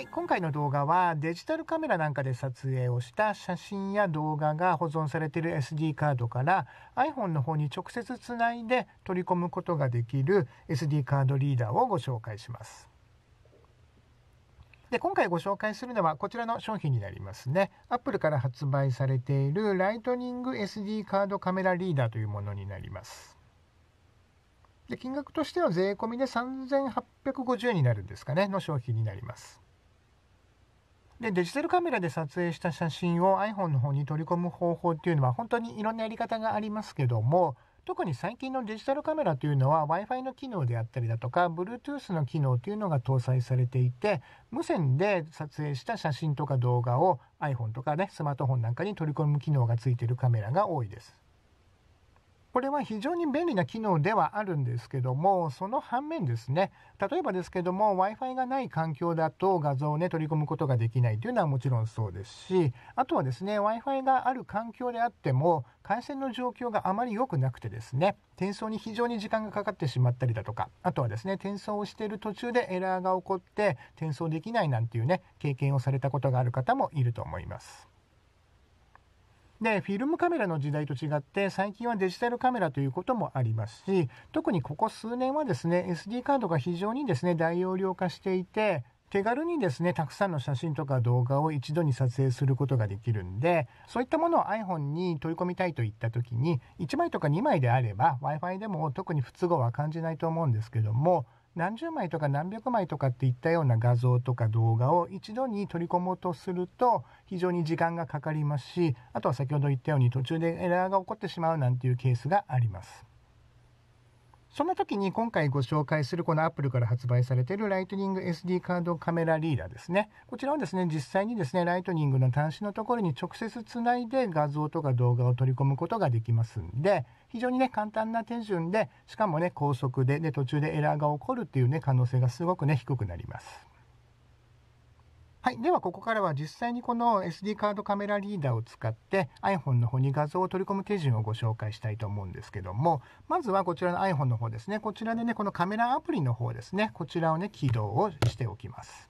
はい、今回の動画はデジタルカメラなんかで撮影をした写真や動画が保存されている SD カードから iPhone の方に直接つないで取り込むことができる SD カードリーダーをご紹介します。で、今回ご紹介するのはこちらの商品になりますね。Apple から発売されている Lightning SD カードカメラリーダーというものになります。で金額としては税込みで3850円になるんですかね、の商品になります。で、デジタルカメラで撮影した写真を iPhone の方に取り込む方法っていうのは本当にいろんなやり方がありますけども、特に最近のデジタルカメラというのは Wi-Fi の機能であったりだとか、Bluetooth の機能というのが搭載されていて、無線で撮影した写真とか動画を iPhone とかね、スマートフォンなんかに取り込む機能がついているカメラが多いです。これは非常に便利な機能ではあるんですけども、その反面ですね、例えばですけども、Wi-Fi がない環境だと画像をね、取り込むことができないというのはもちろんそうですし、あとはですね、Wi-Fi がある環境であっても、回線の状況があまり良くなくてですね、転送に非常に時間がかかってしまったりだとか、あとはですね、転送をしている途中でエラーが起こって、転送できないなんていうね、経験をされたことがある方もいると思います。で、フィルムカメラの時代と違って、最近はデジタルカメラということもありますし、特にここ数年はですね、SD カードが非常にですね、大容量化していて、手軽にですね、たくさんの写真とか動画を一度に撮影することができるんで、そういったものを iPhone に取り込みたいといった時に、1枚とか2枚であれば Wi-Fi でも特に不都合は感じないと思うんですけども、何十枚とか何百枚とかっていったような画像とか動画を一度に取り込もうとすると非常に時間がかかりますし、あとは先ほど言ったように途中でエラーが起こってしまうなんていうケースがあります。その時に今回ご紹介するこのアップルから発売されているライトニング SD カードカメラリーダーですね。こちらはですね、実際にですね、Lightning の端子のところに直接つないで画像とか動画を取り込むことができますんで、非常にね、簡単な手順で、しかもね、高速で、で、途中でエラーが起こるっていうね、可能性がすごくね、低くなります。はい。では、ここからは実際にこの SD カードカメラリーダーを使って iPhone の方に画像を取り込む手順をご紹介したいと思うんですけども、まずはこちらの iPhone の方ですね。こちらでね、このカメラアプリの方ですね。こちらをね、起動をしておきます。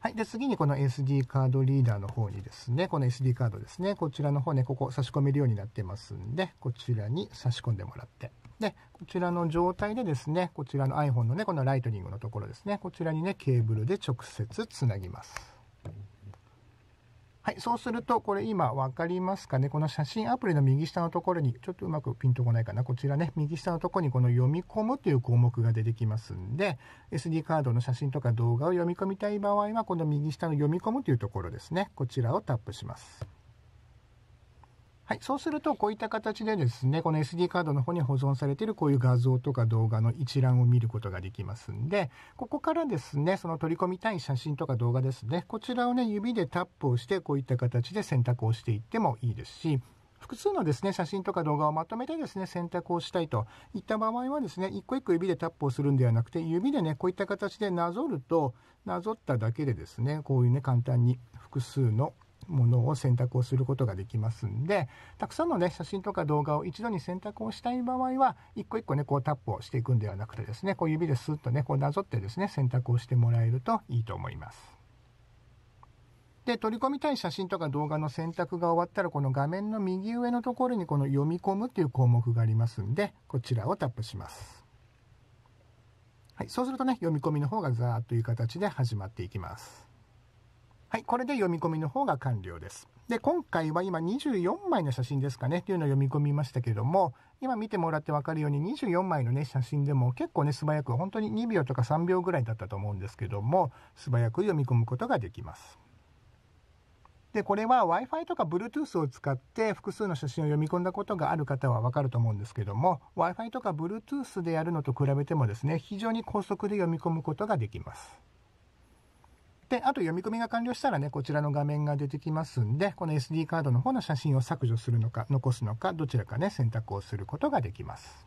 はい。で、次にこの SD カードリーダーの方にですね、この SD カードですね、こちらの方ね、ここ差し込めるようになってますんで、こちらに差し込んでもらって。で、こちらの状態でですね、こちらの iPhone のね、このライトニングのところですね、こちらにね、ケーブルで直接つなぎます。はい、そうすると、これ今分かりますかねこの写真アプリの右下のところに、ちょっとうまくピンとこないかなこちらね、右下のところにこの読み込むという項目が出てきますんで、SD カードの写真とか動画を読み込みたい場合は、この右下の読み込むというところですね。こちらをタップします。はい。そうすると、こういった形でですね、この SD カードの方に保存されているこういう画像とか動画の一覧を見ることができますんで、ここからですね、その取り込みたい写真とか動画ですね、こちらをね、指でタップをして、こういった形で選択をしていってもいいですし、複数のですね、写真とか動画をまとめてですね、選択をしたいといった場合はですね、一個一個指でタップをするんではなくて、指でね、こういった形でなぞると、なぞっただけでですね、こういうね、簡単に複数のものを選択をすることができますんで、たくさんのね、写真とか動画を一度に選択をしたい場合は、一個一個ね、こうタップをしていくんではなくてですね、こう指でスッとね、こうなぞってですね、選択をしてもらえるといいと思います。で、取り込みたい写真とか動画の選択が終わったら、この画面の右上のところにこの読み込むっていう項目がありますんで、こちらをタップします。はい、そうするとね、読み込みの方がザーっという形で始まっていきます。はい、これで読み込みの方が完了です。で、今回は今24枚の写真ですかね、というのを読み込みましたけども、今見てもらってわかるように24枚のね、写真でも結構ね、素早く、本当に2秒とか3秒ぐらいだったと思うんですけども、素早く読み込むことができます。で、これは Wi-Fi とか Bluetooth を使って複数の写真を読み込んだことがある方はわかると思うんですけども、Wi-Fi とか Bluetooth でやるのと比べてもですね、非常に高速で読み込むことができます。で、あと読み込みが完了したらね、こちらの画面が出てきますんで、この SD カードの方の写真を削除するのか、残すのか、どちらかね、選択をすることができます。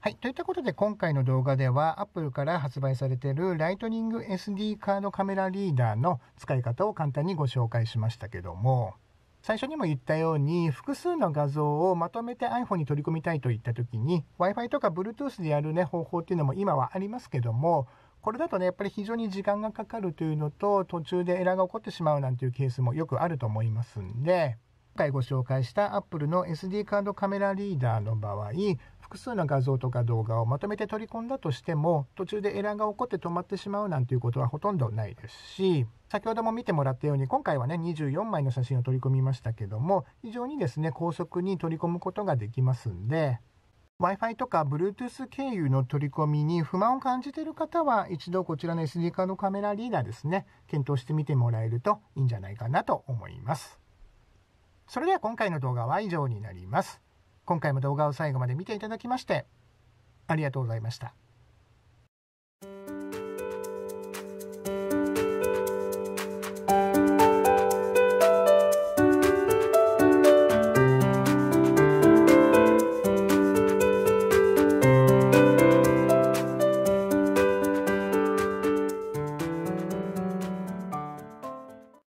はい。といったことで今回の動画では Apple から発売されている Lightning SD カードカメラリーダーの使い方を簡単にご紹介しましたけども、最初にも言ったように複数の画像をまとめて iPhone に取り込みたいといった時に Wi-Fi とか Bluetooth でやるね方法っていうのも今はありますけどもこれだとね、やっぱり非常に時間がかかるというのと、途中でエラーが起こってしまうなんていうケースもよくあると思いますんで、今回ご紹介した Apple の SD カードカメラリーダーの場合、複数の画像とか動画をまとめて取り込んだとしても、途中でエラーが起こって止まってしまうなんていうことはほとんどないですし、先ほども見てもらったように、今回はね、24枚の写真を取り込みましたけども、非常にですね、高速に取り込むことができますんで、Wi-Fi とか Bluetooth 経由の取り込みに不満を感じている方は、一度こちらの SD カードカメラリーダーですね、検討してみてもらえるといいんじゃないかなと思います。それでは今回の動画は以上になります。今回も動画を最後まで見ていただきまして、ありがとうございました。